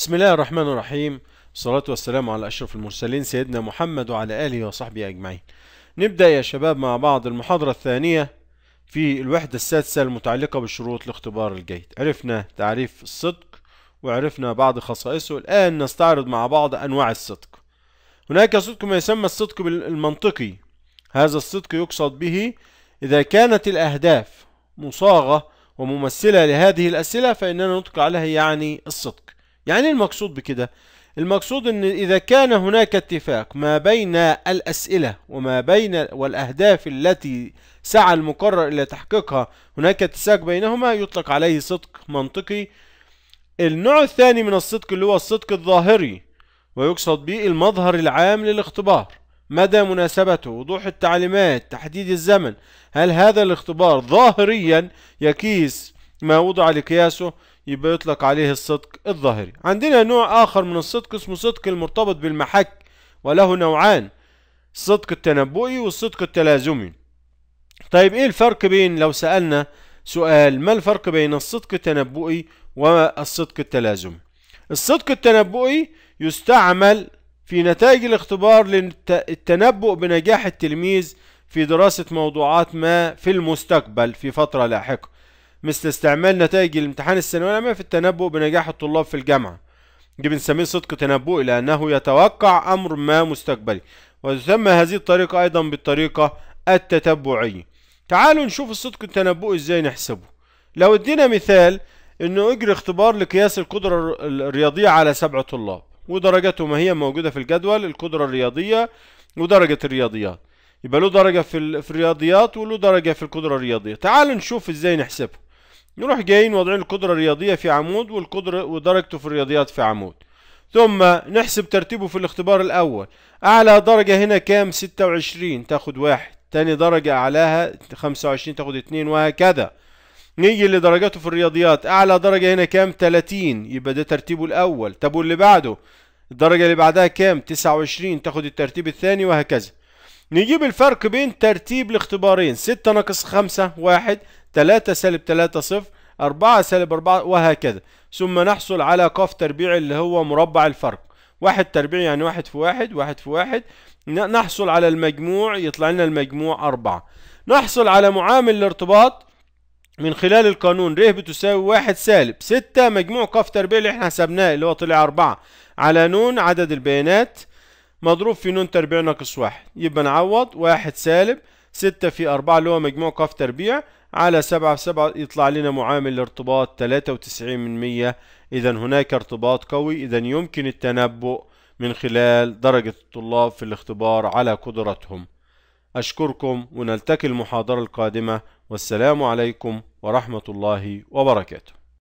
بسم الله الرحمن الرحيم والصلاة والسلام على أشرف المرسلين سيدنا محمد وعلى آله وصحبه أجمعين نبدأ يا شباب مع بعض المحاضرة الثانية في الوحدة السادسة المتعلقة بشروط الاختبار الجيد عرفنا تعريف الصدق وعرفنا بعض خصائصه الآن نستعرض مع بعض أنواع الصدق هناك صدق ما يسمى الصدق المنطقي هذا الصدق يقصد به إذا كانت الأهداف مصاغة وممثلة لهذه الأسئلة فإننا نطلق عليها يعني الصدق يعني ايه المقصود بكده المقصود ان اذا كان هناك اتفاق ما بين الاسئله وما بين والاهداف التي سعى المقرر الى تحقيقها هناك اتساق بينهما يطلق عليه صدق منطقي النوع الثاني من الصدق اللي هو الصدق الظاهري ويقصد به المظهر العام للاختبار مدى مناسبته وضوح التعليمات تحديد الزمن هل هذا الاختبار ظاهريا يقيس ما وضع لقياسه يبقى يطلق عليه الصدق الظاهري عندنا نوع آخر من الصدق اسمه صدق المرتبط بالمحك وله نوعان الصدق التنبؤي والصدق التلازمي طيب ايه الفرق بين لو سألنا سؤال ما الفرق بين الصدق التنبؤي والصدق التلازمي الصدق التنبؤي يستعمل في نتائج الاختبار للتنبؤ بنجاح التلميذ في دراسة موضوعات ما في المستقبل في فترة لاحقة مثل استعمال نتائج الامتحان الثانوي العام في التنبؤ بنجاح الطلاب في الجامعة دي بنسميه صدق تنبؤي لأنه يتوقع أمر ما مستقبلي وتسمى هذه الطريقة أيضا بالطريقة التتبعية تعالوا نشوف الصدق التنبؤي إزاي نحسبه لو ادينا مثال انه اجري اختبار لقياس القدرة الرياضية على سبعة طلاب ودرجاته ما هي موجودة في الجدول القدرة الرياضية ودرجة الرياضيات يبقى له درجة في الرياضيات وله درجة في القدرة الرياضية تعالوا نشوف ازاي نحسبه نروح جايين واضعين القدرة الرياضية في عمود والقدرة ودرجته في الرياضيات في عمود ثم نحسب ترتيبه في الاختبار الأول أعلى درجة هنا كام 26 تاخد واحد تاني درجة أعلاها 25 تاخد اتنين وهكذا نيجي لدرجاته في الرياضيات أعلى درجة هنا كام 30 يبقى ده ترتيبه الأول طب واللي بعده الدرجة اللي بعدها كام 29 تاخد الترتيب الثاني وهكذا نجيب الفرق بين ترتيب الاختبارين 6 ناقص 5 1 3 سالب 3 صفر 4 سالب 4 وهكذا ثم نحصل على قاف تربيع اللي هو مربع الفرق واحد تربيع يعني واحد في واحد واحد في واحد نحصل على المجموع يطلع لنا المجموع أربعة نحصل على معامل الارتباط من خلال القانون ر بتساوي واحد سالب ستة مجموع قاف تربيع اللي احنا حسبناه اللي هو طلع أربعة على ن عدد البيانات مضروب في ن تربيع ناقص واحد يبقى نعوض واحد سالب ستة في أربعة اللي هو مجموع ق تربيع على سبعة في سبعة يطلع لنا معامل الارتباط مية إذا هناك ارتباط قوي إذا يمكن التنبؤ من خلال درجة الطلاب في الاختبار على قدرتهم أشكركم ونلتقي المحاضرة القادمة والسلام عليكم ورحمة الله وبركاته